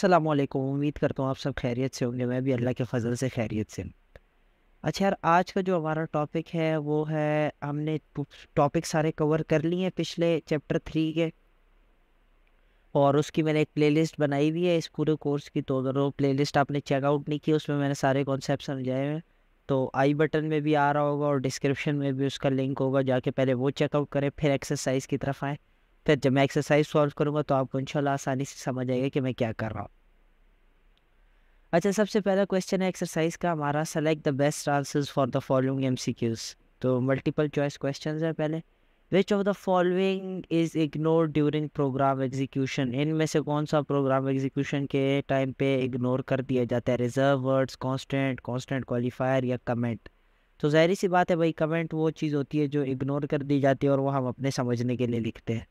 अस्सलाम वालेकुम उम्मीद करता हूँ आप सब खैरियत से होंगे मैं भी अल्लाह के फजल से खैरियत से अच्छा यार आज का जो हमारा टॉपिक है वो है हमने टॉपिक सारे कवर कर लिए हैं पिछले चैप्टर थ्री के और उसकी मैंने एक प्लेलिस्ट बनाई हुई है इस पूरे कोर्स की तो अगर वो लिस्ट आपने चेकआउट नहीं की उसमें मैंने सारे कॉन्सेप्ट समझाए हैं तो आई बटन में भी आ रहा होगा और डिस्क्रिप्शन में भी उसका लिंक होगा जाके पहले वो चेकआउट करें फिर एक्सरसाइज की तरफ आएँ फिर जब मैं एक्सरसाइज सॉल्व करूँगा तो आपको इंशाल्लाह आसानी से समझ आएगा कि मैं क्या कर रहा हूँ अच्छा सबसे पहला क्वेश्चन है एक्सरसाइज का हमारा select the best answers for the following M C Qs तो मल्टीपल चॉइस क्वेश्चन है पहले which of the following is ignore during program execution इनमें से कौन सा प्रोग्राम एग्जीक्यूशन के टाइम पे इग्नोर कर दिया जाता है reserve words constant constant qualifier या कमेंट तो ज़ाहरी सी बात है भाई कमेंट वो चीज़ होती है जो इग्नोर कर दी जाती है और वो हम अपने समझने के लिए लिखते हैं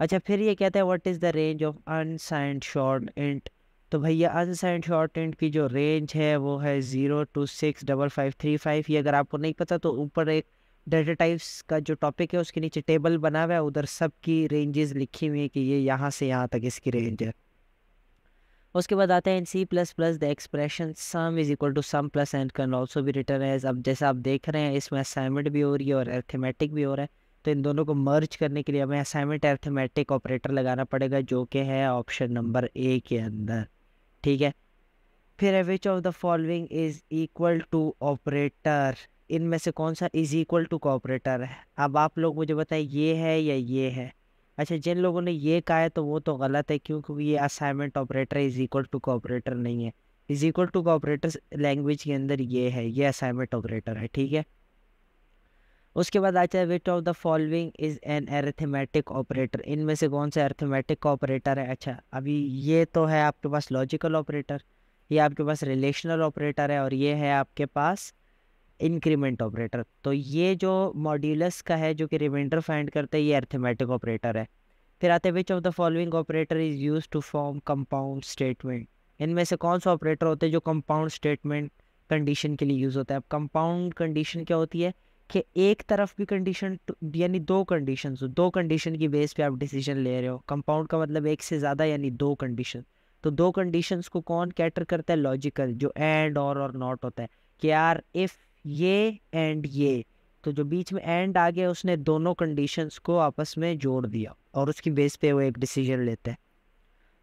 अच्छा फिर ये कहता है what is the range of unsigned short int तो भैया अनसाइंड शॉर्ट इंट की जो रेंज है वो है zero to six double five three five ये अगर आपको नहीं पता तो ऊपर एक डेटा टाइप्स का जो टॉपिक है उसके नीचे टेबल बना हुआ है उधर सब की रेंजेस लिखी हुई है कि ये यहाँ से यहाँ तक इसकी रेंज है उसके बाद आते हैं in C plus plus the expression sum is equal to sum plus and can also भी रिटर्न एज अब जैसा आप देख रहे हैं इसमें असाइनमेंट भी हो रही है और एथेमेटिक भी हो रहा है तो इन दोनों को मर्ज करने के लिए हमें असाइनमेंट एथमेटिक ऑपरेटर लगाना पड़ेगा जो कि है ऑप्शन नंबर ए के अंदर ठीक है फिर है which of the following is equal to operator इनमें से कौन सा इज़ इक्वल टू का ऑपरेटर है अब आप लोग मुझे बताएं ये है या ये है अच्छा जिन लोगों ने ये कहा है तो वो तो गलत है क्योंकि ये assignment operator is equal to का ऑपरेटर नहीं है इज़ इक्वल टू का ऑपरेटर लैंग्वेज के अंदर ये है ये असाइनमेंट ऑपरेटर है ठीक है उसके बाद आता है which of the following is an arithmetic operator इनमें से कौन सा एरिथमेटिक ऑपरेटर है अच्छा अभी ये तो है आपके पास लॉजिकल ऑपरेटर ये आपके पास रिलेशनल ऑपरेटर है और ये है आपके पास इंक्रीमेंट ऑपरेटर तो ये जो मॉड्यूलस का है जो कि रिमाइंडर फाइंड करते हैं ये अर्थमेटिक ऑपरेटर है फिर आते which of the following operator is use to form compound statement इनमें से कौन सा ऑपरेटर होते हैं जो कंपाउंड स्टेटमेंट कंडीशन के लिए यूज़ होता है अब कंपाउंड कंडीशन क्या होती है कि एक तरफ भी कंडीशन यानी दो कंडीशन हो दो कंडीशन की बेस पे आप डिसीजन ले रहे हो कंपाउंड का मतलब एक से ज़्यादा यानी दो कंडीशन तो दो कंडीशंस को कौन कैटर करता है लॉजिकल जो एंड और और नॉट होता है कि यार इफ़ ये एंड ये तो जो बीच में एंड आ गया उसने दोनों कंडीशंस को आपस में जोड़ दिया और उसकी बेस पे वो एक डिसीजन लेता है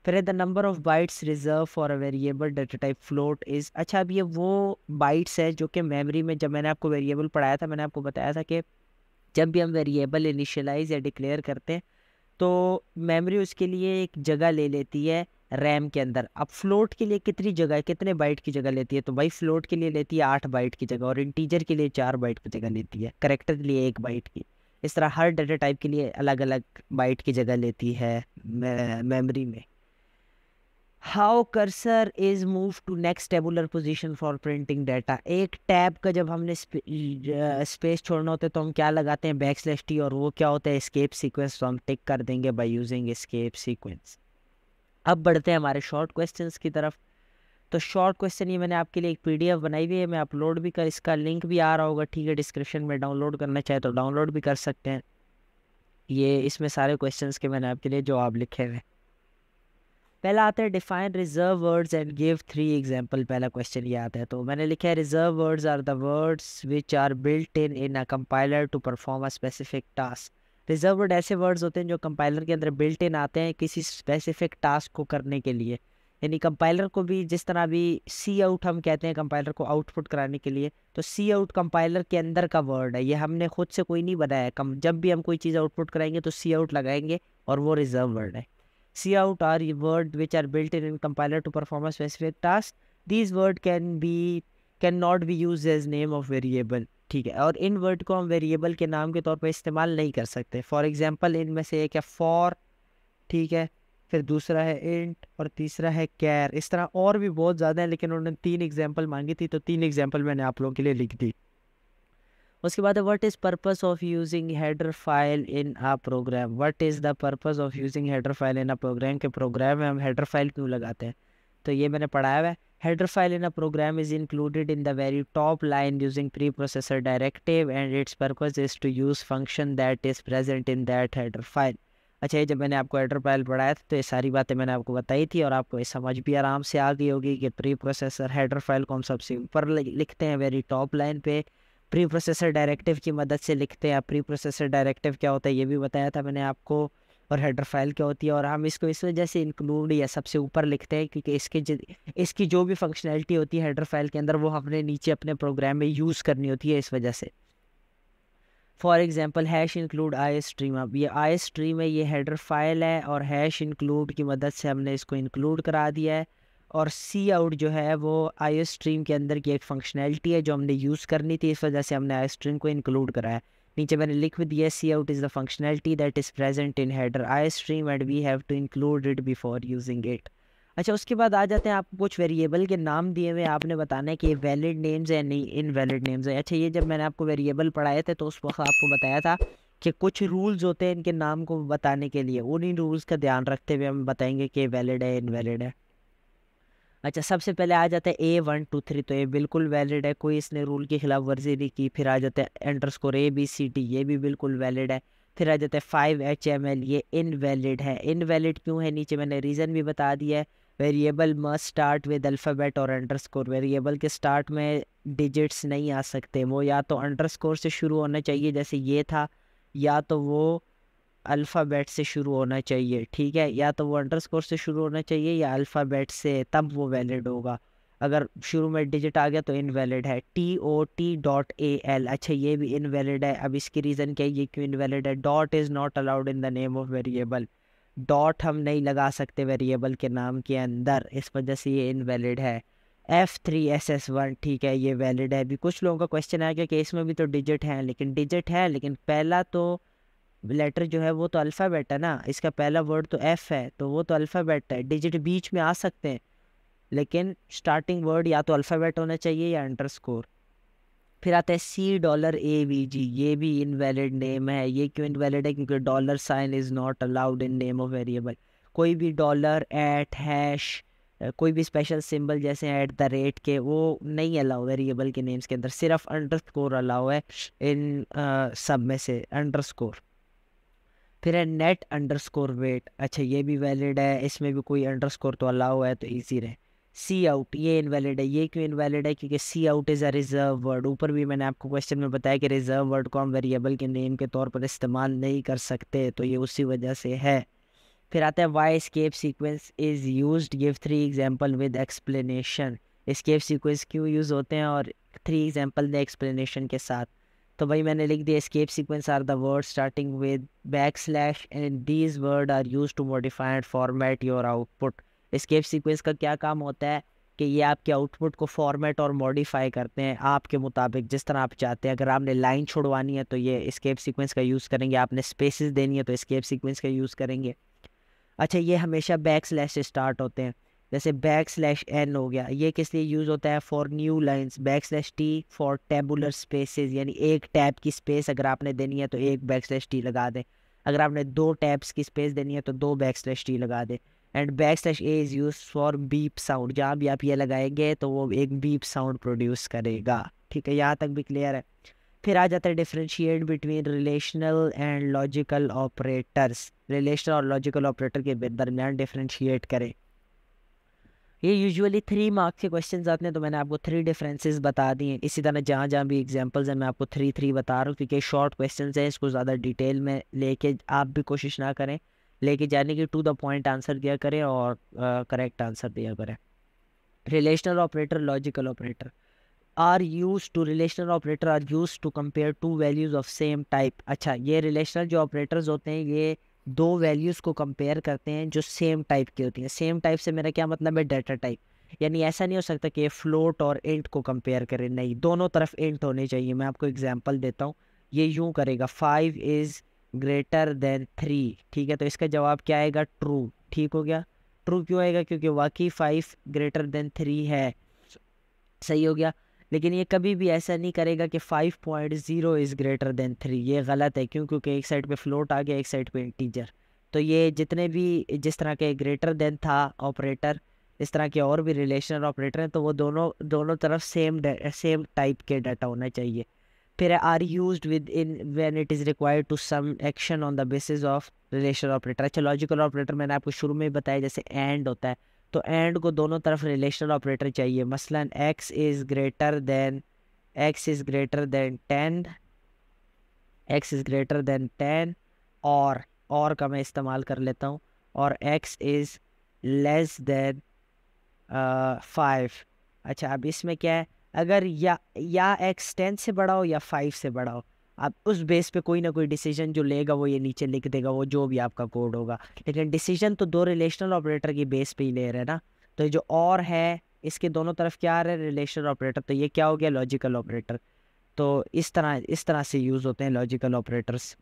फिर है the number of bytes reserve for a variable data type float is अच्छा अब ये वो बाइट्स है जो कि मेमोरी में जब मैंने आपको वेरिएबल पढ़ाया था मैंने आपको बताया था कि जब भी हम वेरिएबल इनिशलाइज या डिक्लेयर करते हैं तो मेमोरी उसके लिए एक जगह ले लेती है रैम के अंदर अब फ्लोट के लिए कितनी जगह है कितने बाइट की जगह लेती है तो भाई फ्लोट के लिए लेती है आठ बाइट की जगह और इंटीजर के लिए चार बाइट की जगह लेती है करेक्टर के लिए एक बाइट की इस तरह हर डाटा टाइप के लिए अलग अलग बाइट की जगह लेती है मेमोरी में how cursor is move to next tabular position for printing data एक टैब का जब हमने स्पेस छोड़ना होता है तो हम क्या लगाते हैं बैक स्लैश टी और वो क्या होता है स्केप सीक्वेंस तो हम टिक कर देंगे बाई यूजिंग स्केप सीक्वेंस अब बढ़ते हैं हमारे शॉर्ट क्वेश्चन की तरफ तो शॉर्ट क्वेश्चन ये मैंने आपके लिए एक एफ बनाई हुई है मैं अपलोड भी कर इसका लिंक भी आ रहा होगा ठीक है डिस्क्रिप्शन में डाउनलोड करना चाहे तो डाउनलोड भी कर सकते हैं ये इसमें सारे क्वेश्चंस के मैंने आपके लिए जवाब लिखे हुए हैं पहला आता है define reserve words and give three example पहला क्वेश्चन ये आता है तो मैंने लिखा है reserve words are the words which are built in in a compiler to perform a specific task reserve word ऐसे वर्ड्स होते हैं जो कंपाइलर के अंदर बिल्ट इन आते हैं किसी स्पेसिफिक टास्क को करने के लिए यानी कंपाइलर को भी जिस तरह भी सी आउट हम कहते हैं कंपाइलर को आउटपुट कराने के लिए तो सी आउट कंपाइलर के अंदर का वर्ड है ये हमने खुद से कोई नहीं बनाया कम जब भी हम कोई चीज़ आउटपुट कराएंगे तो सी आउट लगाएंगे और वो रिजर्व वर्ड है see out are words which are built in, in compiler to perform a specific task. These word can be cannot be used as name of variable. ठीक है और इन वर्ड को हम वेरिएबल के नाम के तौर पर इस्तेमाल नहीं कर सकते फॉर एग्जाम्पल इनमें से एक है फॉर ठीक है फिर दूसरा है इंट और तीसरा है कैर इस तरह और भी बहुत ज़्यादा है लेकिन उन्होंने तीन एग्जाम्पल मांगी थी तो तीन एग्जाम्पल मैंने आप लोगों के लिए लिख दी उसके बाद what is purpose of using header file in a program what is the purpose of using header file in a program के प्रोग्राम में हम हेडर फाइल क्यों लगाते हैं तो ये मैंने पढ़ाया हुआ है header file in a program is included in the very top line using preprocessor directive and its purpose is to use function that is present in that header file अच्छा ये जब मैंने आपको हेडर फाइल पढ़ाया था तो ये सारी बातें मैंने आपको बताई थी और आपको ये समझ भी आराम से आ गई होगी कि प्री प्रोसेसर हेडर फाइल को हम सबसे ऊपर लिखते हैं वेरी टॉप लाइन पे प्री प्रोसेसर डायरेक्टिव की मदद से लिखते हैं प्री प्रोसेसर डायरेक्टिव क्या होता है ये भी बताया था मैंने आपको और हेडर फाइल क्या होती है और हम इसको इस वजह से इंक्लूड या सबसे ऊपर लिखते हैं क्योंकि इसके इसकी जो भी फंक्शनैलिटी होती है हेडर फाइल के अंदर वो हमने नीचे अपने प्रोग्राम में यूज़ करनी होती है इस वजह से for example hash include iostream अब ये आई स्ट्रीम है ये हेडर फाइल है और हैश इंक्लूड की मदद से हमने इसको इंक्लूड करा दिया है और सी आउट जो है वो आई स्ट्रीम के अंदर की एक फंक्शनैलिटी है जो हमने यूज़ करनी थी इस वजह से हमने आई स्ट्रीम को इंक्लूड कराया नीचे मैंने लिख भी दिया cout is the functionality that is present in header iostream and we have to include it before using it अच्छा उसके बाद आ जाते हैं आप कुछ वेरिएबल के नाम दिए हुए आपने बताना है कि ये वैलिड नेम्स है नहीं इन वैलिड नेम्स है अच्छा ये जब मैंने आपको वेरिएबल पढ़ाए थे तो उस वक्त आपको बताया था कि कुछ रूल्स होते हैं इनके नाम को बताने के लिए उन्हीं रूल्स का ध्यान रखते हुए हम बताएंगे कि वैलिड है इनवैलिड है अच्छा सबसे पहले आ जाता है ए वन टू थ्री तो ये बिल्कुल वैलिड है कोई इसने रूल के खिलाफ वर्जी नहीं की फिर आ जाता है underscore A B C T ये भी बिल्कुल वैलिड है फिर आ जाता है फाइव एच एम एल ये इनवैलिड है इनवैलिड क्यों है नीचे मैंने रीज़न भी बता दिया है variable must start with alphabet और अंडर स्कोर वेरिएबल के स्टार्ट में डिजिट्स नहीं आ सकते वो या तो अंडर स्कोर से शुरू होना चाहिए जैसे ये था या तो वो अल्फ़ाबेट से शुरू होना चाहिए ठीक है या तो वो अंडरस्कोर से शुरू होना चाहिए या अल्फ़ाबेट से तब वो वैलिड होगा अगर शुरू में डिजिट आ गया तो इनवैलिड है T O T dot A L अच्छा ये भी इनवैलिड है अब इसकी रीज़न क्या है ये क्यों इनवैलिड है dot is not allowed in the name of variable dot हम नहीं लगा सकते वेरिएबल के नाम के अंदर इस वजह से ये इनवैलिड है F three S S one ठीक है ये वैलिड है अभी कुछ लोगों का क्वेश्चन गया कि इसमें भी तो डिजिट है लेकिन डिजिट है लेकिन पहला तो लेटर जो है वो तो अल्फ़ाबेट है ना इसका पहला वर्ड तो एफ़ है तो वो तो अल्फ़ाबेट है डिजिट बीच में आ सकते हैं लेकिन स्टार्टिंग वर्ड या तो अल्फ़ाबेट होना चाहिए या अंडर स्कोर फिर आता है सी डॉलर ए वी जी ये भी इनवैलिड नेम है ये क्यों इनवैलिड है क्योंकि dollar sign is not allowed in name of variable कोई भी डॉलर एट हैश कोई भी स्पेशल सिंबल जैसे एट द रेट के वो नहीं अलाउ वेरिएबल के नेम्स के अंदर सिर्फ अंडर स्कोर अलाउ है इन आ, सब में से अंडर स्कोर फिर है नेट अंडर स्कोर वेट अच्छा ये भी वैलिड है इसमें भी कोई अंडर स्कोर तो अलाउ है तो ईजी रहे सी आउट ये इनवैलिड है ये क्यों इनवैलिड है क्योंकि cout is a reserve word ऊपर भी मैंने आपको क्वेश्चन में बताया कि रिजर्व वर्ड को हम वेरिएबल के नेम के तौर पर इस्तेमाल नहीं कर सकते तो ये उसी वजह से है फिर आता है why escape sequence is use give three example with explanation escape sequence क्यों यूज़ होते हैं और थ्री एग्जाम्पल दें एक्सप्लेनेशन के साथ तो भाई मैंने लिख दिया escape sequence are the word starting with backslash and these word are use to modify and format your output escape sequence का क्या काम होता है कि ये आपके आउटपुट को फॉर्मेट और मॉडिफाई करते हैं आपके मुताबिक जिस तरह आप चाहते हैं अगर आपने लाइन छोड़वानी है तो ये स्केप सिक्वेंस का यूज़ करेंगे आपने स्पेसिस देनी है तो स्केप सिक्वेंस का यूज़ करेंगे अच्छा ये हमेशा बैक स्लैश से स्टार्ट होते हैं जैसे बैक स्लैश एन हो गया ये किस लिए यूज़ होता है for new lines backslash T for tabular spaces यानी एक टैब की स्पेस अगर आपने देनी है तो एक बैक स्लैश टी लगा दें अगर आपने दो टैब्स की स्पेस देनी है तो दो बैक स्लैश टी लगा दें and backslash A is use for beep sound जहाँ भी आप ये लगाएंगे तो वो एक बीप साउंड प्रोड्यूस करेगा ठीक है यहाँ तक भी क्लियर है फिर आ जाता है differentiate between relational and logical operators relational और लॉजिकल ऑपरेटर के दरमियान डिफ्रेंशिएट करें ये यूजुअली थ्री मार्क्स के क्वेश्चन आते हैं तो मैंने आपको थ्री डिफरेंसेस बता दिए इसी तरह जहाँ जहाँ भी एग्जांपल्स हैं मैं आपको थ्री थ्री बता रहा हूँ क्योंकि शॉर्ट क्वेश्चन हैं इसको ज़्यादा डिटेल में लेके आप भी कोशिश ना करें लेके जाने की टू द पॉइंट आंसर दिया करें और करेक्ट आंसर दिया करें relational operator logical operator are use to relational operator are use to compare to values of same type अच्छा ये रिलेशनल जो ऑपरेटर्स होते हैं ये दो वैल्यूज़ को कंपेयर करते हैं जो सेम टाइप की होती हैं सेम टाइप से मेरा क्या मतलब है डेटा टाइप यानी ऐसा नहीं हो सकता कि फ्लोट और इंट को कंपेयर करें नहीं दोनों तरफ इंट होने चाहिए मैं आपको एग्जांपल देता हूँ ये यूँ करेगा five is greater than three ठीक है तो इसका जवाब क्या आएगा ट्रू ठीक हो गया ट्रू क्यों आएगा क्योंकि वाकई फाइव ग्रेटर देन थ्री है अच्छा। सही हो गया लेकिन ये कभी भी ऐसा नहीं करेगा कि five point zero is greater than three ये गलत है क्यों क्योंकि एक साइड पे फ्लोट आ गया एक साइड पे इंटीजर तो ये जितने भी जिस तरह के ग्रेटर देन था ऑपरेटर इस तरह के और भी रिलेशनल ऑपरेटर हैं तो वो दोनों दोनों तरफ सेम सेम टाइप के डाटा होना चाहिए फिर are use within when it is required to some action on the basis of relational operator अच्छा लॉजिकल ऑपरेटर मैंने आपको शुरू में बताया जैसे एंड होता है तो एंड को दोनों तरफ रिलेशनल ऑपरेटर चाहिए मसलन X is greater than X is greater than ten X is greater than ten और और का मैं इस्तेमाल कर लेता हूँ और x is less than five अच्छा अब इसमें क्या है अगर या या एक्स टेन से बड़ा हो या फाइव से बड़ा हो आप उस बेस पे कोई ना कोई डिसीजन जो लेगा वो ये नीचे लिख देगा वो जो भी आपका कोड होगा लेकिन डिसीजन तो दो रिलेशनल ऑपरेटर की बेस पे ही ले रहे हैं ना तो जो और है इसके दोनों तरफ क्या आ रहा है रिलेशनल ऑपरेटर तो ये क्या हो गया लॉजिकल ऑपरेटर तो इस तरह इस तरह से यूज़ होते हैं logical operators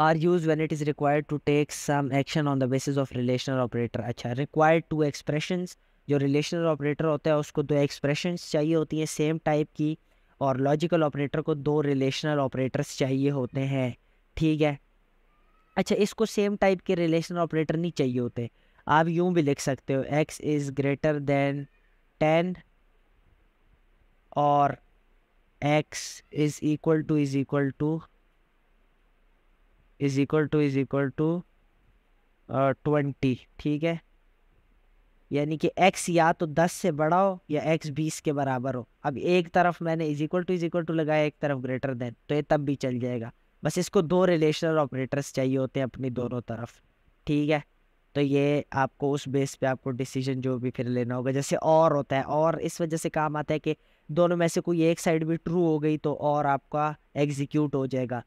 are use when it is required to take some action on the basis of relational operator अच्छा रिक्वायर्ड टू एक्सप्रेशन जो रिलेशनल ऑपरेटर होता है उसको दो एक्सप्रेशन चाहिए होती हैं सेम टाइप की और लॉजिकल ऑपरेटर को दो रिलेशनल ऑपरेटर्स चाहिए होते हैं ठीक है अच्छा इसको सेम टाइप के रिलेशनल ऑपरेटर नहीं चाहिए होते आप यूं भी लिख सकते हो x is greater than ten और x is equal to is equal to is equal to is equal to twenty ठीक है यानी कि x या तो 10 से बड़ा हो या x 20 के बराबर हो अब एक तरफ मैंने is equal to is equal to लगाया एक तरफ ग्रेटर देन तो ये तब भी चल जाएगा बस इसको दो रिलेशनल ऑपरेटर्स चाहिए होते हैं अपनी दोनों तरफ ठीक है तो ये आपको उस बेस पे आपको डिसीजन जो भी फिर लेना होगा जैसे और होता है और इस वजह से काम आता है कि दोनों में से कोई एक साइड भी ट्रू हो गई तो और आपका एग्जीक्यूट हो जाएगा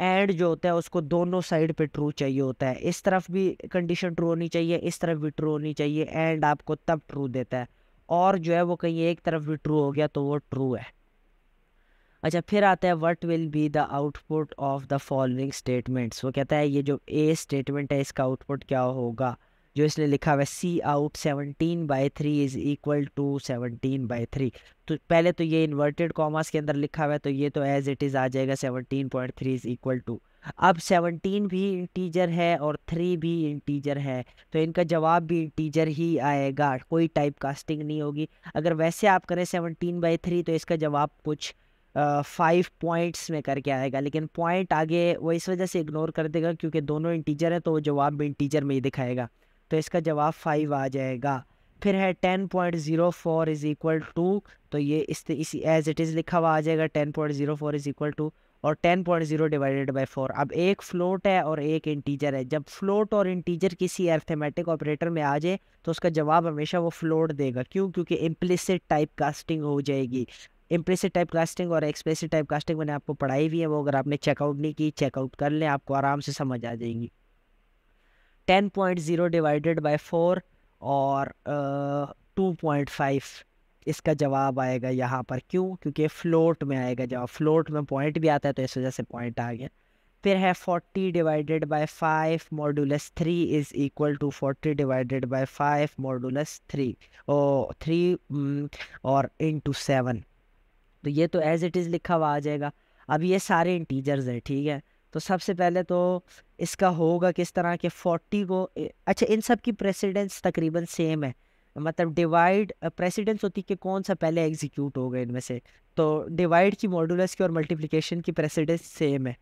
एंड जो होता है उसको दोनों साइड पे ट्रू चाहिए होता है इस तरफ भी कंडीशन ट्रू होनी चाहिए इस तरफ भी ट्रू होनी चाहिए एंड आपको तब ट्रू देता है और जो है वो कहीं एक तरफ भी ट्रू हो गया तो वो ट्रू है अच्छा फिर आता है what will be the output of the following statements वो कहता है ये जो ए स्टेटमेंट है इसका आउटपुट क्या होगा जो इसलिए लिखा हुआ है सी cout seventeen by three is equal to seventeen by three तो पहले तो ये इन्वर्टेड कॉमर्स के अंदर लिखा हुआ है तो ये तो एज इट इज़ आ जाएगा seventeen point three is equal to अब सेवनटीन भी इंटीजर है और थ्री भी इंटीजर है तो इनका जवाब भी इंटीजर ही आएगा कोई टाइप कास्टिंग नहीं होगी अगर वैसे आप करें सेवनटीन बाई थ्री तो इसका जवाब कुछ फाइव uh, पॉइंट्स में करके आएगा लेकिन पॉइंट आगे वो इस वजह से इग्नोर कर देगा क्योंकि दोनों इंटीजर हैं तो वो जवाब भी इंटीजर में ही दिखाएगा तो इसका जवाब फाइव आ जाएगा फिर है ten point zero four is equal to तो ये इस इसी एज इट इज़ लिखा हुआ आ जाएगा ten point zero four is equal to और ten point zero divided by four अब एक फ्लोट है और एक इंटीजर है जब फ्लोट और इंटीजर किसी एर्थेमेटिक ऑपरेटर में आ जाए तो उसका जवाब हमेशा वो फ्लोट देगा क्यों क्योंकि इम्प्लिसिट टाइप कास्टिंग हो जाएगी इम्प्लिसिट टाइप कास्टिंग और एक्सप्लिसिट टाइप कास्टिंग मैंने आपको पढ़ाई हुई है वो अगर आपने चेकआउट नहीं की चेकआउट कर लें आपको आराम से समझ आ जाएगी ten point zero divided by four और टू पॉइंट फाइव इसका जवाब आएगा यहाँ पर क्यों क्योंकि फ्लोट में आएगा जवाब फ्लोट में पॉइंट भी आता है तो इस वजह से पॉइंट आ गया फिर है forty divided by five modulus three is equal to forty divided by five modulus three oh three mm, और इन टू सेवन तो ये तो एज़ इट इज़ लिखा हुआ आ जाएगा अब ये सारे इंटीजर्स हैं ठीक है तो सबसे पहले तो इसका होगा किस तरह के फोर्टी को अच्छा इन सब की प्रेसिडेंस तकरीबन सेम है मतलब डिवाइड प्रेसिडेंस होती है कि कौन सा पहले एग्जीक्यूट होगा इनमें से तो डिवाइड की मॉडुलस की और मल्टीप्लिकेशन की प्रेसिडेंस सेम है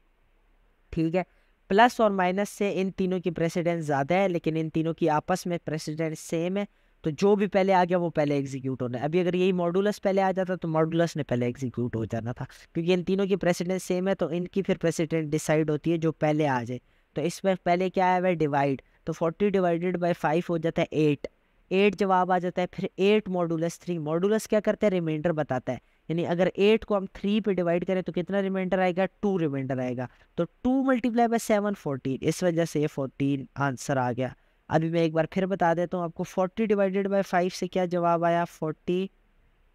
ठीक है प्लस और माइनस से इन तीनों की प्रेसिडेंस ज़्यादा है लेकिन इन तीनों की आपस में प्रेसिडेंस सेम है तो जो भी पहले आ गया वो पहले एग्जीक्यूट होना है अभी अगर यही मॉडुलस पहले आ जाता तो मॉडुलस ने पहले एग्जीक्यूट हो जाना था क्योंकि इन तीनों की प्रेसिडेंस सेम है तो इनकी फिर प्रेसिडेंट डिसाइड होती है जो पहले आ जाए तो इसमें पहले क्या है हुआ डिवाइड तो फोर्टी डिवाइडेड बाई फाइव हो जाता है एट एट जवाब आ जाता है फिर एट मॉडुलस थ्री मॉडुलस क्या करता है रिमाइंडर बताता है यानी अगर एट को हम थ्री पे डिवाइड करें तो कितना रिमाइंडर आएगा टू रिमाइंडर आएगा तो two multiply by seven fourteen इस वजह से ये फोर्टीन आंसर आ गया अभी मैं एक बार फिर बता देता हूँ आपको फोर्टी डिवाइडेड बाई फाइव से क्या जवाब आया फोर्टी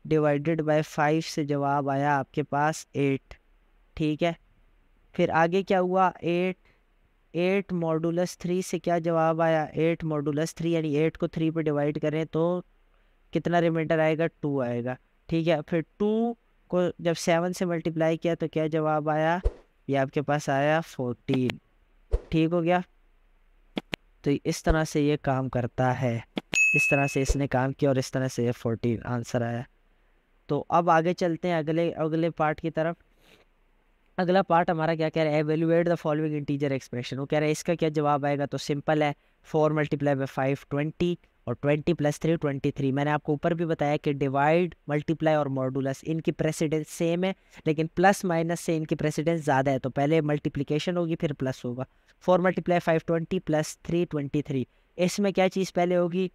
डिवाइडेड बाई फाइव से जवाब आया आपके पास एट ठीक है फिर आगे क्या हुआ एट एट मॉडुलस थ्री से क्या जवाब आया एट मॉडुलस थ्री यानी एट को थ्री पे डिवाइड करें तो कितना रिमाइंडर आएगा टू आएगा ठीक है फिर टू को जब सेवन से मल्टीप्लाई किया तो क्या जवाब आया ये आपके पास आया फोर्टीन ठीक हो गया तो इस तरह से ये काम करता है इस तरह से इसने काम किया और इस तरह से ये फोर्टीन आंसर आया तो अब आगे चलते हैं अगले अगले पार्ट की तरफ अगला पार्ट हमारा क्या कह रहा है evaluate the following integer expression वो कह रहा है इसका क्या जवाब आएगा तो सिंपल है four multiply by five twenty और twenty plus three twenty three मैंने आपको ऊपर भी बताया कि डिवाइड मल्टीप्लाई और मॉडुलस इनकी प्रेसिडेंस सेम है लेकिन प्लस माइनस से इनकी प्रेसिडेंस ज़्यादा है तो पहले मल्टीप्लिकेशन होगी फिर प्लस होगा four multiply five twenty plus three twenty three इसमें क्या चीज़ पहले होगी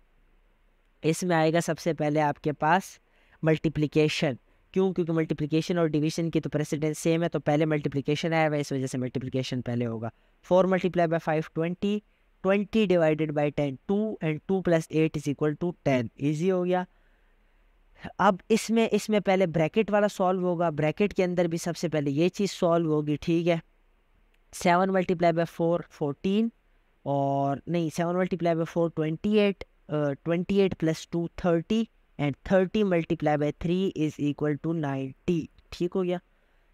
इसमें आएगा सबसे पहले आपके पास मल्टीप्लिकेशन क्यों क्योंकि मल्टीप्लिकेशन और डिवीजन की तो प्रेसिडेंस सेम है तो पहले मल्टीप्लिकेशन आया हुआ इस वजह से मल्टीप्लिकेशन पहले होगा four multiply by five twenty twenty divided by ten two and two plus eight is equal to ten easy हो गया अब इसमें इसमें पहले ब्रैकेट वाला सॉल्व होगा ब्रैकेट के अंदर भी सबसे पहले ये चीज़ सॉल्व होगी ठीक है seven multiply by four fourteen और नहीं seven multiply by four twenty eight twenty eight plus two thirty and thirty multiply by three is equal to ninety ठीक हो गया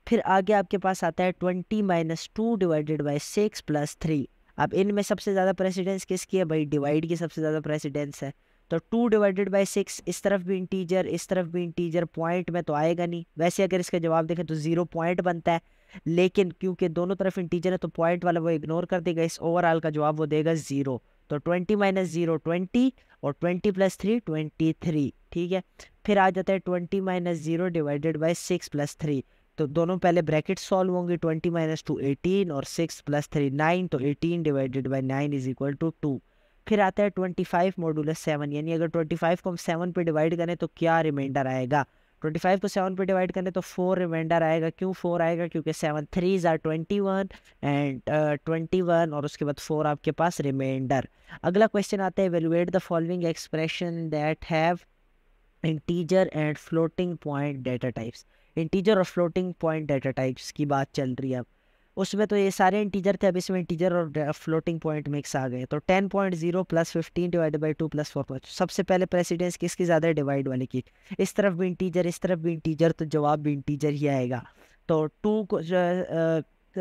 फिर आगे आपके पास आता है twenty minus two divided by six plus three अब इनमें सबसे ज़्यादा प्रेसिडेंस किसकी है भाई डिवाइड की सबसे ज़्यादा प्रेसिडेंस है तो टू डिवाइडेड बाई सिक्स इस तरफ भी इंटीजर इस तरफ भी इंटीजर पॉइंट में तो आएगा नहीं वैसे अगर इसका जवाब देखें तो ज़ीरो पॉइंट बनता है लेकिन क्योंकि दोनों तरफ इंटीजर है तो पॉइंट वाला वो इग्नोर कर देगा इस ओवरऑल का जवाब वो देगा जीरो तो ट्वेंटी माइनस जीरो ट्वेंटी और twenty plus three twenty three ठीक है फिर आ जाता है twenty minus zero divided by six plus three तो दोनों पहले ब्रैकेट सॉल्व होंगे ट्वेंटी माइनस टू एटीन और सिक्स प्लस थ्री नाइन तो eighteen divided by nine is equal to two फिर आता है ट्वेंटी फाइव मॉडुलस सेवन यानी अगर ट्वेंटी फाइव को हम सेवन पर डिवाइड करें तो क्या रिमाइंडर आएगा ट्वेंटी फाइव को सेवन पे डिवाइड करें तो फोर रिमाइंडर आएगा क्यों फोर आएगा क्योंकि seven threes are twenty one and twenty one और उसके बाद फोर आपके पास रिमाइंडर अगला क्वेश्चन आता है evaluate the following expression that have integer and floating point data types integer और फ्लोटिंग पॉइंट डेटा टाइप्स की बात चल रही है अब उसमें तो ये सारे इंटीजर थे अब इसमें इंटीजर और फ्लोटिंग पॉइंट मिक्स आ गए तो ten point zero plus fifteen divide by two plus four point सबसे पहले प्रेसिडेंस किसकी ज़्यादा है डिवाइड वाले की इस तरफ भी इंटीजर इस तरफ भी इंटीजर तो जवाब भी इंटीजर ही आएगा तो टू को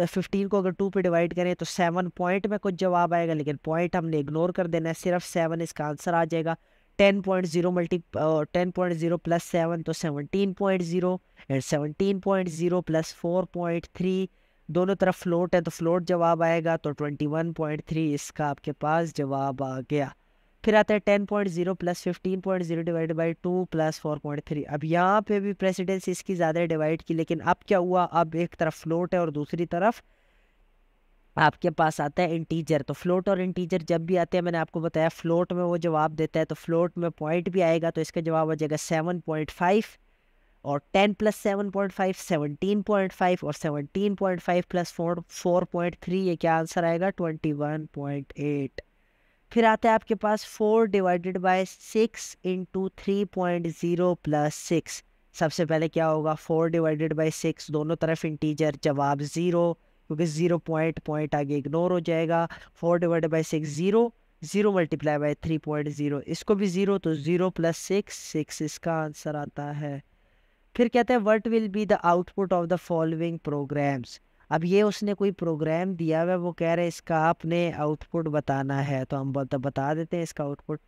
फिफ्टीन को अगर टू पे डिवाइड करें तो सेवन पॉइंट में कुछ जवाब आएगा लेकिन पॉइंट हमने इग्नोर कर देना है सिर्फ सेवन इसका आंसर आ जाएगा ten point zero multi ten point zero plus seven तो seventeen point zero and seventeen point zero plus four point three दोनों तरफ फ्लोट है तो फ्लोट जवाब आएगा तो 21.3 इसका आपके पास जवाब आ गया फिर आता है 10.0 point zero plus fifteen point zero divide by two plus four point three अब यहाँ पे भी प्रेसिडेंस इसकी ज़्यादा डिवाइड की लेकिन अब क्या हुआ अब एक तरफ फ्लोट है और दूसरी तरफ आपके पास आता है इंटीजर तो फ्लोट और इंटीजर जब भी आते हैं मैंने आपको बताया फ्लोट में वो जवाब देता है तो फ्लोट में पॉइंट भी आएगा तो इसका जवाब आ जाएगा सेवन पॉइंट फाइव और 10 प्लस 7.5 17.5 और 17.5 प्लस 4 4.3 ये क्या आंसर आएगा 21.8 फिर आता है आपके पास 4 divided by 6 into three point zero plus six सबसे पहले क्या होगा 4 डिवाइडेड बाय 6 दोनों तरफ इंटीजर जवाब ज़ीरो क्योंकि ज़ीरो पॉइंट पॉइंट आगे इग्नोर हो जाएगा 4 divided by 6 zero zero multiply by three point zero इसको भी ज़ीरो तो ज़ीरो प्लस सिक्स सिक्स इसका आंसर आता है फिर कहते हैं what will be the output of the following programs अब ये उसने कोई प्रोग्राम दिया हुआ वो कह रहे हैं इसका आपने आउटपुट बताना है तो हम बता देते हैं इसका आउटपुट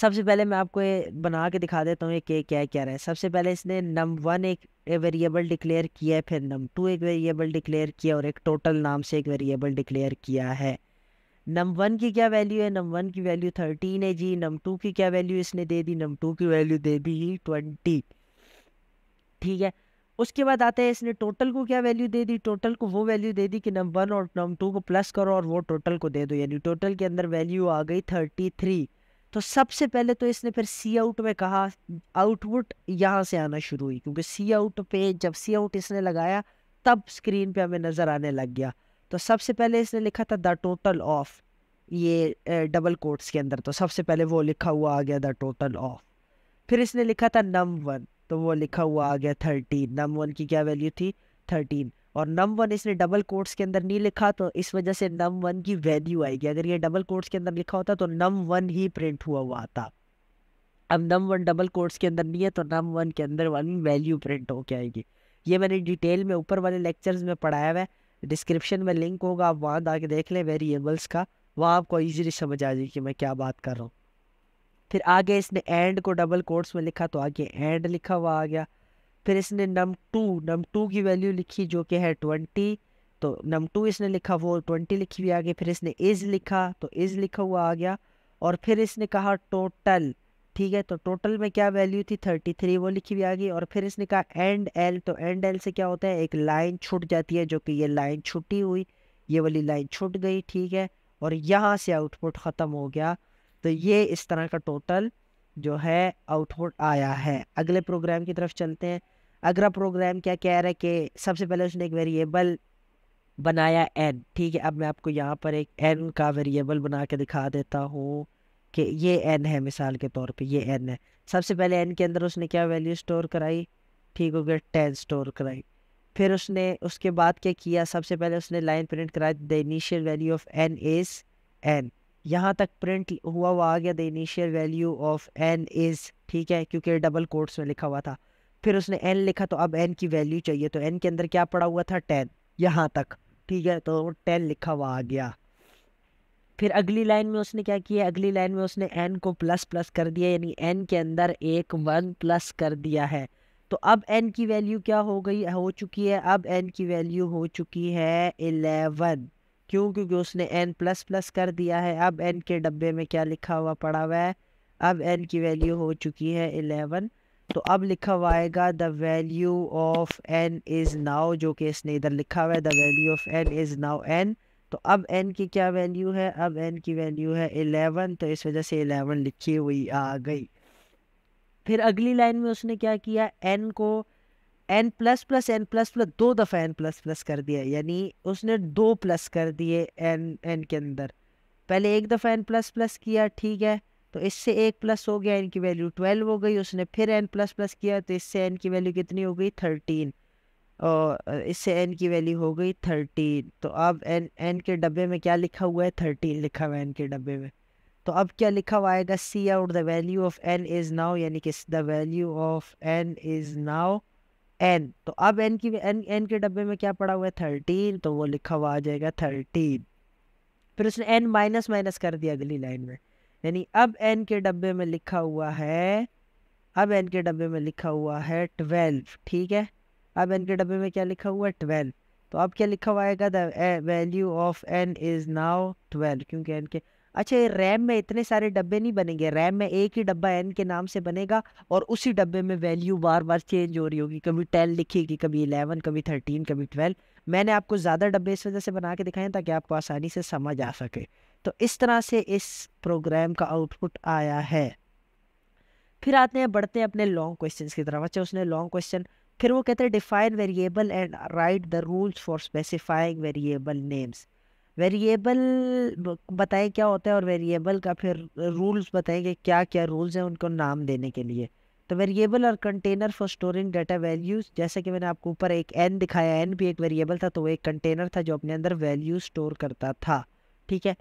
सबसे पहले मैं आपको ये बना के दिखा देता हूँ ये के क्या कह रहा है सबसे पहले इसने नम वन एक वेरिएबल डिक्लेयर किया है फिर नम टू एक वेरिएबल डिक्लेयर किया और एक टोटल नाम से एक वेरिएबल डिक्लेयर किया है नम वन की क्या वैल्यू है नम वन की वैल्यू थर्टीन है जी नम टू की क्या वैल्यू इसने दे दी नम टू की वैल्यू दे दी ट्वेंटी ठीक है उसके बाद आता है इसने टोटल को क्या वैल्यू दे दी टोटल को वो वैल्यू दे दी कि नम वन और नम टू को प्लस करो और वो टोटल को दे दो यानी टोटल के अंदर वैल्यू आ गई थर्टी थ्री तो सबसे पहले तो इसने फिर सी आउट में कहा आउटपुट यहाँ से आना शुरू हुई क्योंकि सी आउट पे जब सी आउट इसने लगाया तब स्क्रीन पे हमें नज़र आने लग गया तो सबसे पहले इसने लिखा था द टोटल ऑफ ये डबल कोट्स के अंदर तो सबसे पहले वो लिखा हुआ आ गया द टोटल ऑफ फिर इसने लिखा था नम वन तो वो लिखा हुआ आ गया थर्टीन नम वन की क्या वैल्यू थी थर्टीन और नम वन इसने डबल कोर्ट्स के अंदर नहीं लिखा तो इस वजह से नम वन की वैल्यू आएगी अगर ये डबल कोर्ट्स के अंदर लिखा होता तो नम वन ही प्रिंट हुआ हुआ आता अब नम वन डबल कोर्ट्स के अंदर नहीं है तो नम वन के अंदर वाली वैल्यू प्रिंट होके आएगी ये मैंने डिटेल में ऊपर वाले लेक्चर्स में पढ़ाया हुआ है डिस्क्रिप्शन में लिंक होगा आप वहाँ जाके देख लें वेरिएबल्स का वहाँ आपको ईजिली समझ आ जाएगी कि मैं क्या बात कर रहा हूँ फिर आगे इसने एंड को डबल कोट्स में लिखा तो आगे एंड लिखा हुआ आ गया फिर इसने नम टू नम टू की वैल्यू लिखी जो कि है ट्वेंटी तो नम टू इसने लिखा वो ट्वेंटी लिखी हुई आ गई फिर इसने इज़ लिखा तो इज़ लिखा हुआ आ गया और फिर इसने कहा टोटल ठीक है तो टोटल में क्या वैल्यू थी थर्टी थ्री वो लिखी हुई आ गई और फिर इसने कहा एंड एल तो एंड एल से क्या होता है एक लाइन छूट जाती है जो कि ये लाइन छुट्टी हुई ये वाली लाइन छूट गई ठीक है और यहाँ से आउटपुट ख़त्म हो गया तो ये इस तरह का टोटल जो है आउटपुट आया है अगले प्रोग्राम की तरफ चलते हैं अगला प्रोग्राम क्या कह रहा है कि सबसे पहले उसने एक वेरिएबल बनाया एन ठीक है अब मैं आपको यहाँ पर एक एन का वेरिएबल बना के दिखा देता हूँ कि ये एन है मिसाल के तौर पे ये एन है सबसे पहले एन के अंदर उसने क्या वैल्यू स्टोर कराई ठीक हो गया टेन स्टोर कराई फिर उसने उसके बाद क्या किया सबसे पहले उसने लाइन प्रिंट कराई the initial value of n is n यहाँ तक प्रिंट हुआ हुआ आ गया the initial value of n is ठीक है क्योंकि डबल कोर्ट्स में लिखा हुआ था फिर उसने एन लिखा तो अब एन की वैल्यू चाहिए तो एन के अंदर क्या पड़ा हुआ था टेन यहाँ तक ठीक है तो टेन लिखा हुआ आ गया फिर अगली लाइन में उसने क्या किया अगली लाइन में उसने एन को प्लस प्लस कर दिया यानी एन के अंदर एक वन प्लस कर दिया है तो अब एन की वैल्यू क्या हो गई हो चुकी है अब एन की वैल्यू हो चुकी है इलेवन क्यों क्योंकि उसने एन प्लस प्लस कर दिया है अब एन के डब्बे में क्या लिखा हुआ पड़ा हुआ है अब एन की वैल्यू हो चुकी है इलेवन तो अब लिखा हुआ आएगा the value of n is now जो कि इसने इधर लिखा हुआ है the value of n is now n तो अब एन की क्या वैल्यू है अब एन की वैल्यू है इलेवन तो इस वजह से इलेवन लिखी हुई आ गई फिर अगली लाइन में उसने क्या किया एन को n plus plus n plus plus दो दफ़ा एन प्लस प्लस कर दिया यानी उसने दो प्लस कर दिए एन एन के अंदर पहले एक दफ़ा एन प्लस प्लस किया ठीक है तो इससे एक प्लस हो गया एन की वैल्यू ट्वेल्व हो गई उसने फिर एन प्लस प्लस किया तो इससे एन की वैल्यू कितनी हो गई थर्टीन और इससे एन की वैल्यू हो गई थर्टीन तो अब एन एन के डब्बे में क्या लिखा हुआ है थर्टीन लिखा हुआ है एन के डब्बे में तो अब क्या लिखा हुआ आएगा सी out the value of n is now यानी कि the value of n is now n तो अब एन की एन एन के डब्बे में क्या पड़ा हुआ है थर्टीन तो वो लिखा हुआ आ जाएगा थर्टीन फिर उसने एन माइनस माइनस कर दिया अगली लाइन में यानी अब एन के डब्बे में लिखा हुआ है अब एन के डब्बे में लिखा हुआ है ट्वेल्व ठीक है अब एन के डब्बे में क्या लिखा हुआ है ट्वेल्व तो अब क्या लिखा हुआ आएगा the value of n is now twelve क्योंकि एन के अच्छा ये रैम में इतने सारे डब्बे नहीं बनेंगे रैम में एक ही डब्बा एन के नाम से बनेगा और उसी डब्बे में वैल्यू बार बार चेंज हो रही होगी कभी टेन लिखेगी कभी इलेवन कभी थर्टीन कभी ट्वेल्व मैंने आपको ज़्यादा डब्बे इस वजह से बना के दिखाएं ताकि आपको आसानी से समझ आ सके तो इस तरह से इस प्रोग्राम का आउटपुट आया है फिर आते हैं बढ़ते हैं अपने लॉन्ग क्वेश्चन की तरफ अच्छा उसने लॉन्ग क्वेश्चन फिर वो कहते हैं define variable and write the rules for specifying variable names variable बताएं क्या होता है और वेरिएबल का फिर रूल्स बताएं कि क्या क्या रूल्स हैं उनको नाम देने के लिए तो वेरिएबल और container for storing data values जैसे कि मैंने आपको ऊपर एक एन दिखाया एन भी एक वेरिएबल था तो वो एक कंटेनर था जो अपने अंदर वैल्यू स्टोर करता था ठीक है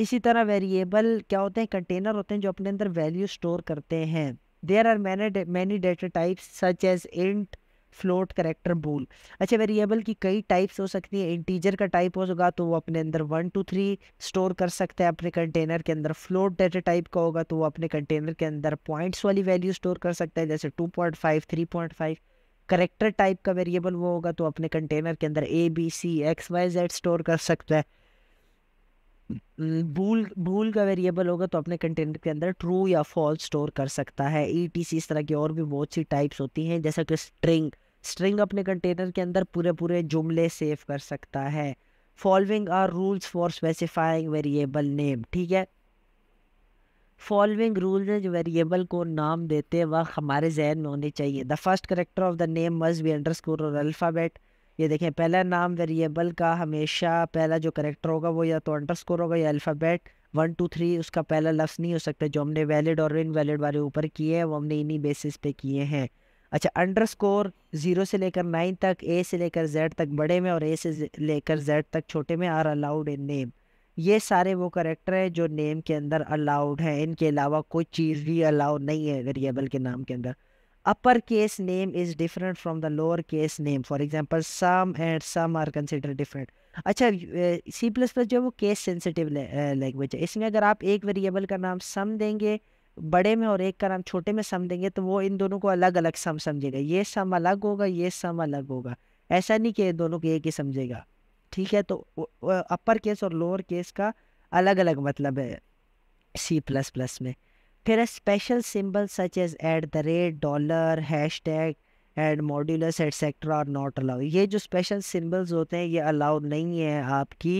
इसी तरह वेरिएबल क्या होते हैं कंटेनर होते हैं जो अपने अंदर वैल्यू स्टोर करते हैं there are many many data types such as int float character बोल अच्छा वेरिएबल की कई टाइप्स हो सकती है इंटीजर का टाइप हो होगा तो वो अपने अंदर वन टू थ्री स्टोर कर सकता है अपने कंटेनर के अंदर फ्लोट डेटा टाइप का होगा तो वो अपने कंटेनर के अंदर पॉइंट्स वाली वैल्यू स्टोर कर सकता है जैसे two point five three point five character type का वेरिएबल वो होगा तो अपने कंटेनर के अंदर A B C X Y Z store कर सकता है बूल हम्म, बूल का वेरिएबल होगा तो अपने कंटेनर के अंदर ट्रू या फॉल्स स्टोर कर सकता है ई टी सी इस तरह की और भी बहुत सी टाइप्स होती हैं जैसा कि स्ट्रिंग स्ट्रिंग अपने कंटेनर के अंदर पूरे पूरे जुमले सेव कर सकता है following are rules for specifying variable name ठीक है फॉलोइंग रूल जो वेरिएबल को नाम देते वक्त हमारे जहन में होने चाहिए the first character of the name must be underscore और अल्फ़ाबेट ये देखें पहला नाम वेरिएबल का हमेशा पहला जो करेक्टर होगा वो या तो अंडर स्कोर होगा या अल्फ़ाबेट वन टू थ्री उसका पहला लफ्ज़ नहीं हो सकता जो हमने वैलिड और इनवैलिड वाले ऊपर किए हैं वो हमने इन्हीं बेसिस पे किए हैं अच्छा अंडर स्कोर ज़ीरो से लेकर नाइन तक ए से लेकर जेड तक बड़े में और ए से लेकर जेड तक छोटे में आर अलाउड इन नेम ये सारे वो करेक्टर हैं जो नेम के अंदर अलाउड हैं इनके अलावा कोई चीज़ भी अलाउ नहीं है वेरिएबल के नाम के अंदर upper case name is different from the lower case name for example sum and sum are consider different अच्छा सी प्लस प्लस जो है वो केस सेंसिटिव लैंग्वेज है इसमें अगर आप एक वेरिएबल का नाम सम देंगे बड़े में और एक का नाम छोटे में सम देंगे तो वो इन दोनों को अलग अलग सम समझेगा ये सम अलग होगा ये सम अलग होगा ऐसा नहीं कि दोनों को एक ही समझेगा ठीक है तो अपर केस और लोअर केस का अलग अलग मतलब है सी प्लस प्लस में फिर है special symbol such as at the rate dollar hashtag and modulus etcetera are not allow ये जो स्पेशल सिंबल्स होते हैं ये अलाउड नहीं है आपकी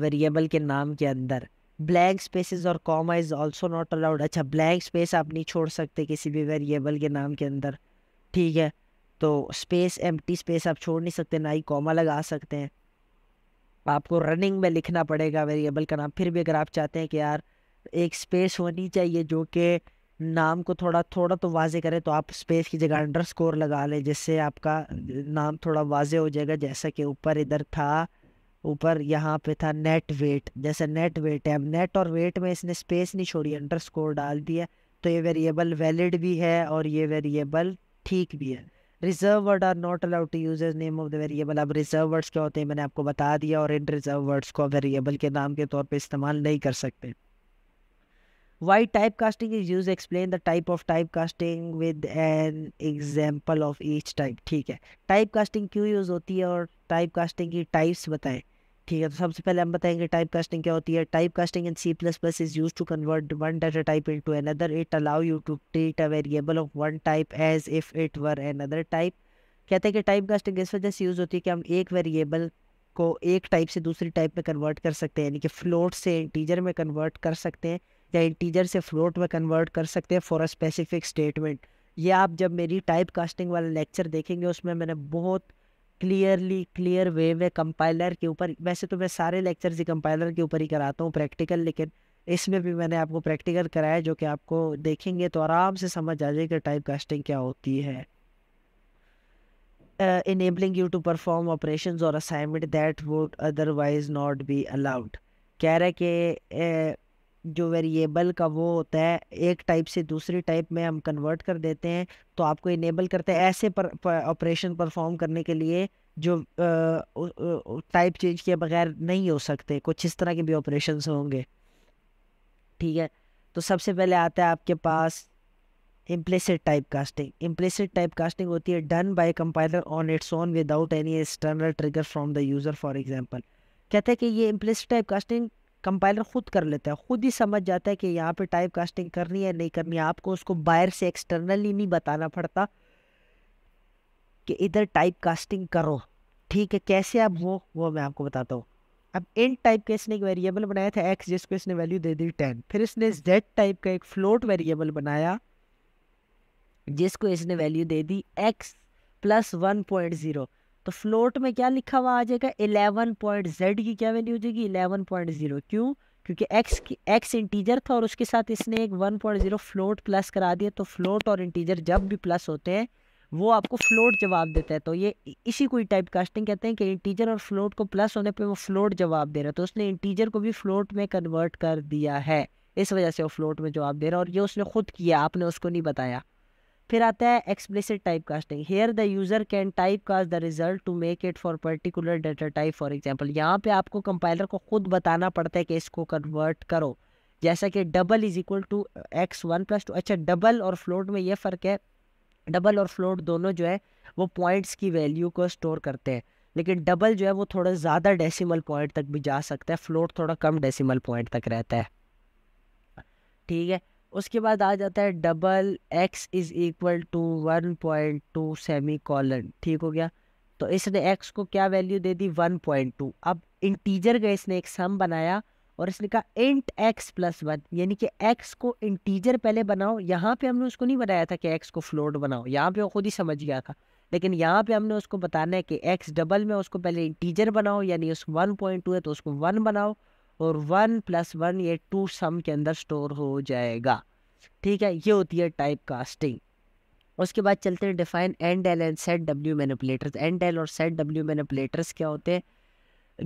वेरिएबल के नाम के अंदर ब्लैंक स्पेसेस और comma is also not allowed अच्छा ब्लैंक स्पेस आप नहीं छोड़ सकते किसी भी वेरिएबल के नाम के अंदर ठीक है तो स्पेस एम स्पेस आप छोड़ नहीं सकते ना ही कॉमा लगा सकते हैं आपको रनिंग में लिखना पड़ेगा वेरिएबल का नाम फिर भी अगर आप चाहते हैं कि यार एक स्पेस होनी चाहिए जो कि नाम को थोड़ा थोड़ा तो वाजे करें तो आप स्पेस की जगह अंडर स्कोर लगा लें जिससे आपका नाम थोड़ा वाजे हो जाएगा जैसा कि ऊपर इधर था ऊपर यहाँ पे था नेट वेट जैसे नेट वेट है अब नेट और वेट में इसने स्पेस नहीं छोड़ी अंडर स्कोर डाल दिया तो ये वेरिएबल वैलिड भी है और ये वेरिएबल ठीक भी है reserve word are not allowed to use name of the variable अब रिजर्व वर्ड्स क्या होते हैं मैंने आपको बता दिया और इन रिजर्व वर्ड्स को वेरिएबल के नाम के तौर पर इस्तेमाल नहीं कर सकते why type casting is use explain the type of type casting with an example of each type ठीक है टाइप कास्टिंग क्यों यूज होती है और टाइप कास्टिंग की टाइप्स बताएं ठीक है तो सबसे पहले हम बताएंगे टाइप कास्टिंग क्या होती है type casting in C plus plus is use to convert one data type to another it allow you to treat a variable of one type as if it were another type कहते हैं कि type casting इस वजह से use होती है कि हम एक वेरिएबल को एक टाइप से दूसरी टाइप में कन्वर्ट कर सकते हैं यानी कि फ्लोट से इंटीजर में कन्वर्ट कर सकते हैं या इंटीजर से फ्लोट में कन्वर्ट कर सकते हैं फॉर अ स्पेसिफिक स्टेटमेंट ये आप जब मेरी टाइप कास्टिंग वाला लेक्चर देखेंगे उसमें मैंने बहुत क्लियरली क्लियर वे में कंपाइलर के ऊपर वैसे तो मैं सारे लेक्चर्स ही कंपाइलर के ऊपर ही कराता हूँ प्रैक्टिकल लेकिन इसमें भी मैंने आपको प्रैक्टिकल कराया जो कि आपको देखेंगे तो आराम से समझ आ जाएगा टाइप कास्टिंग क्या होती है enabling you to perform operation और assignment that would otherwise not be allowed कह रहे कि जो वेरिएबल का वो होता है एक टाइप से दूसरी टाइप में हम कन्वर्ट कर देते हैं तो आपको इनेबल करते हैं ऐसे ऑपरेशन पर, परफॉर्म करने के लिए जो टाइप चेंज किए बगैर नहीं हो सकते कुछ इस तरह के भी ऑपरेशन होंगे ठीक है तो सबसे पहले आता है आपके पास implicit type casting implicit type casting होती है done by compiler on its own without any external trigger from the user for example कहते हैं कि ये इम्प्लिसिट टाइप कास्टिंग कंपाइलर खुद कर लेता है खुद ही समझ जाता है कि यहाँ पे टाइप कास्टिंग करनी है नहीं करनी है आपको उसको बाहर से एक्सटर्नली नहीं बताना पड़ता कि इधर टाइप कास्टिंग करो ठीक है कैसे अब वो वो मैं आपको बताता हूँ अब इन टाइप का इसने एक वेरिएबल बनाया था एक्स जिसको इसने वैल्यू दे दी टेन फिर इसने जेड टाइप का एक फ्लोट वेरिएबल बनाया जिसको इसने वैल्यू दे दी x plus one point zero तो फ्लोट में क्या लिखा हुआ आ जाएगा इलेवन पॉइंट जेड की क्या वैल्यू हो जाएगी इलेवन पॉइंट जीरो क्यों क्योंकि एक्स एक्स इंटीजर था और उसके साथ इसने एक one point zero float plus करा दिया तो फ्लोट और इंटीजर जब भी प्लस होते हैं वो आपको फ्लोट जवाब देता है तो ये इसी कोई टाइप कास्टिंग कहते हैं कि इंटीजर और फ्लोट को प्लस होने पे वो फ्लोट जवाब दे रहा है तो उसने इंटीजर को भी फ्लोट में कन्वर्ट कर दिया है इस वजह से वो फ्लोट में जवाब दे रहा है और ये उसने खुद किया आपने उसको नहीं बताया फिर आता है explicit type casting here the user can type cast the result to make it for particular data type for example यहाँ पे आपको कंपाइलर को खुद बताना पड़ता है कि इसको कन्वर्ट करो जैसा कि double is equal to x one plus two अच्छा डबल और फ्लोट में ये फ़र्क है डबल और फ्लोट दोनों जो है वो पॉइंट्स की वैल्यू को स्टोर करते हैं लेकिन डबल जो है वो थोड़ा ज़्यादा डेसिमल पॉइंट तक भी जा सकता है फ्लोट थोड़ा कम डेसिमल पॉइंट तक रहता है ठीक है उसके बाद आ जाता है double x is equal to one point two semicolon ठीक हो गया तो इसने एक्स को क्या वैल्यू दे दी वन पॉइंट टू अब इंटीजर का इसने एक सम बनाया और इसने कहा इंट एक्स प्लस वन यानी कि एक्स को इंटीजर पहले बनाओ यहाँ पे हमने उसको नहीं बनाया था कि एक्स को फ्लोट बनाओ यहाँ पे वो खुद ही समझ गया था लेकिन यहाँ पे हमने उसको बताना है कि एक्स डबल में उसको पहले इंटीजर बनाओ यानी उस वन पॉइंट टू है तो उसको वन बनाओ और वन प्लस वन ये टू सम के अंदर स्टोर हो जाएगा ठीक है ये होती है टाइप कास्टिंग उसके बाद चलते हैं define end l and set डब्ल्यू मैनिपुलेटर्स एंड एल और सेट डब्ल्यू मैनिपुलेटर्स क्या होते हैं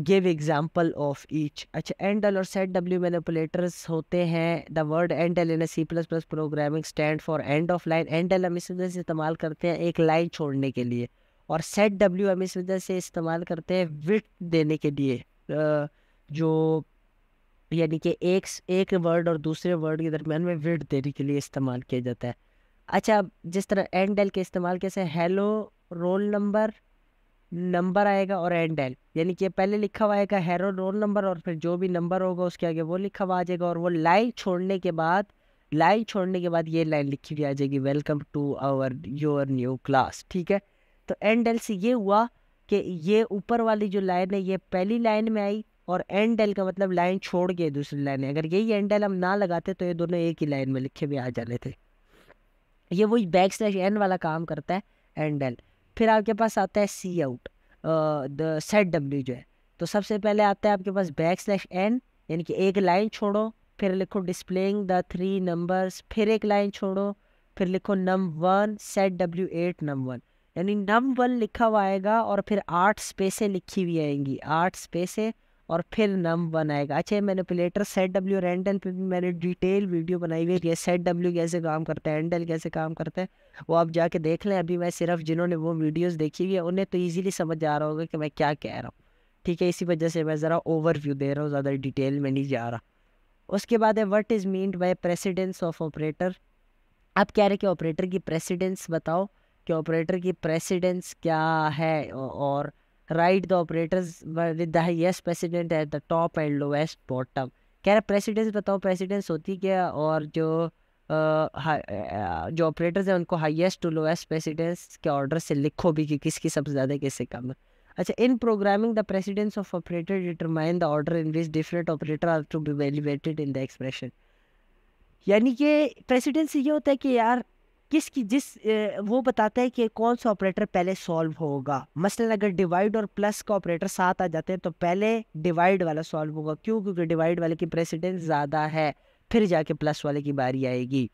गिव एग्जाम्पल ऑफ ईच अच्छा एंड एल और सेट डब्ल्यू मैनिपुलेटर्स होते हैं the word end l in C plus plus programming stand for end of line end l हम इस वजह से इस्तेमाल करते हैं एक लाइन छोड़ने के लिए और सेट डब्ल्यू हम इस वजह से इस्तेमाल करते हैं विट देने के लिए जो यानी कि एक एक वर्ड और दूसरे वर्ड के दरमियान में वर्ड देने के लिए इस्तेमाल किया जाता है अच्छा जिस तरह एंड एल के इस्तेमाल कैसे हेलो रोल नंबर नंबर आएगा और एंड एल यानी कि पहले लिखा हुआ आएगा हेरो रोल नंबर और फिर जो भी नंबर होगा उसके आगे वो लिखा हुआ आ जाएगा और वो लाइन छोड़ने के बाद लाइन छोड़ने के बाद ये लाइन लिखी हुई आ जाएगी welcome to our your new class ठीक है तो एंड एल से ये हुआ कि ये ऊपर वाली जो लाइन है ये पहली लाइन में आई और एन डेल का मतलब लाइन छोड़ के दूसरी लाइन है अगर यही एन डेल हम ना लगाते तो ये दोनों एक ही लाइन में लिखे भी आ जाने थे ये वही बैक स्लैश एन वाला काम करता है एन डेल फिर आपके पास आता है सी आउट द सेट डब्ल्यू जो है तो सबसे पहले आता है आपके पास बैक स्लैश एन यानी कि एक लाइन छोड़ो फिर लिखो डिस्प्लेइंग द थ्री नंबर्स फिर एक लाइन छोड़ो फिर लिखो नम वन सेट डब्ल्यू एट नम वन यानी नम वन लिखा हुआ आएगा और फिर आठ स्पेसें लिखी हुई आएंगी आठ स्पेसें और फिर नम बनाएगा अच्छा मैनिपुलेटर सेट डब्ल्यू एंडल पर भी मैंने डिटेल वीडियो बनाई हुई है सेट डब्ल्यू कैसे काम करता है एंडल कैसे काम करता है वो आप जाके देख लें अभी मैं सिर्फ जिन्होंने वो वीडियोस देखी हुई है उन्हें तो ईजिली समझ आ रहा होगा कि मैं क्या कह रहा हूँ ठीक है इसी वजह से मैं ज़रा ओवरव्यू दे रहा हूँ ज़्यादा डिटेल में नहीं जा रहा उसके बाद है what is mean by precedence of operator आप कह रहे कि ऑपरेटर की प्रेसिडेंस बताओ कि ऑपरेटर की प्रेसिडेंस क्या है और write the operators with the highest at the top and lowest bottom bottom कह रहा प्रेसिडेंस बताओ प्रेसिडेंस होती क्या और जो जो ऑपरेटर्स हैं उनको हाइएस्ट टू लोएस्ट प्रेसिडेंस के ऑर्डर से लिखो भी कि किसकी सबसे ज़्यादा किससे कम है अच्छा in programming the precedence of operator determine the order in which different operator are to be evaluated in the expression यानी कि प्रेसिडेंस ये होता है कि यार किसकी जिस वो बताता है कि कौन सा ऑपरेटर पहले सॉल्व होगा मसलन अगर डिवाइड और प्लस का ऑपरेटर साथ आ जाते हैं तो पहले डिवाइड वाला सॉल्व होगा क्यों क्योंकि डिवाइड वाले की प्रेसिडेंस ज़्यादा है फिर जाके प्लस वाले की बारी आएगी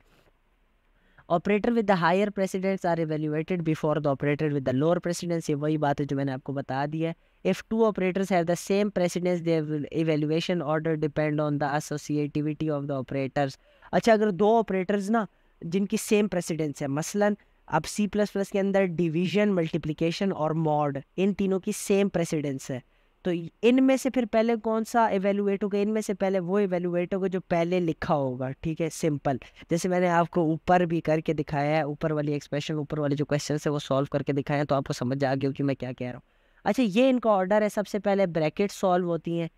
operator with the higher precedence are evaluated before the operator with the lower precedence ये वही बात है जो मैंने आपको बता दी है if two operators have the same precedence they evaluation order depend on the associativity of the operators अच्छा अगर दो ऑपरेटर्स ना जिनकी सेम प्रेसिडेंस है मसलन अब सी प्लस प्लस के अंदर डिवीजन मल्टीप्लिकेशन और मॉड इन तीनों की सेम प्रेसिडेंस है तो इनमें से फिर पहले कौन सा एवेलुएट होगा इनमें से पहले वो एवेलुएट होगा जो पहले लिखा होगा ठीक है सिंपल जैसे मैंने आपको ऊपर भी करके दिखाया है ऊपर वाली एक्सप्रेशन ऊपर वाले जो क्वेश्चन है वो सॉल्व करके दिखाए हैं तो आपको समझ आ गया कि मैं क्या कह रहा हूँ अच्छा ये इनका ऑर्डर है सबसे पहले ब्रैकेट सॉल्व होती हैं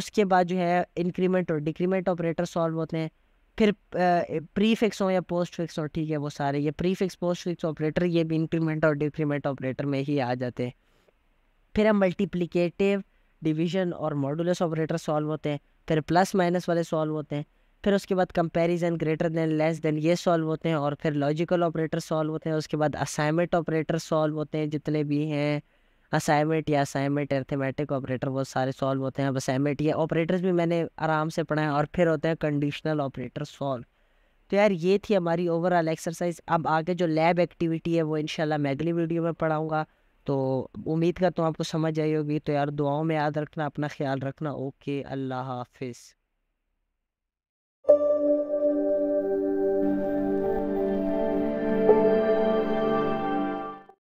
उसके बाद जो है इंक्रीमेंट और डिक्रीमेंट ऑपरेटर सॉल्व होते हैं फिर प्रीफिक्स हो या पोस्ट फिक्स हो ठीक है वो सारे ये प्रीफिक्स पोस्ट फिक्स ऑपरेटर ये भी इंक्रीमेंट और डिक्रीमेंट ऑपरेटर में ही आ जाते हैं फिर हम मल्टीप्लिकेटिव डिवीजन और मॉडुलस ऑपरेटर सॉल्व होते हैं फिर प्लस माइनस वाले सॉल्व होते हैं फिर उसके बाद comparison greater than less than ये सॉल्व होते हैं और फिर लॉजिकल ऑपरेटर सॉल्व होते हैं उसके बाद असाइनमेंट ऑपरेटर सॉल्व होते हैं जितने भी हैं असाइनमेंट या असाइनमेंट एर्थमेटिक ऑपरेटर बहुत सारे सॉल्व होते हैं अब असाइनमेंट या ऑपरेटर्स भी मैंने आराम से पढ़ा है और फिर होते हैं कंडीशनल ऑपरेटर सॉल्व तो यार ये थी हमारी ओवरऑल एक्सरसाइज अब आगे जो लैब एक्टिविटी है वो इनशाला मैं अगली वीडियो में पढ़ाऊँगा तो उम्मीद करता हूँ आपको समझ आई होगी तो यार दुआओं में याद रखना अपना ख्याल रखना ओके अल्लाह हाफिज़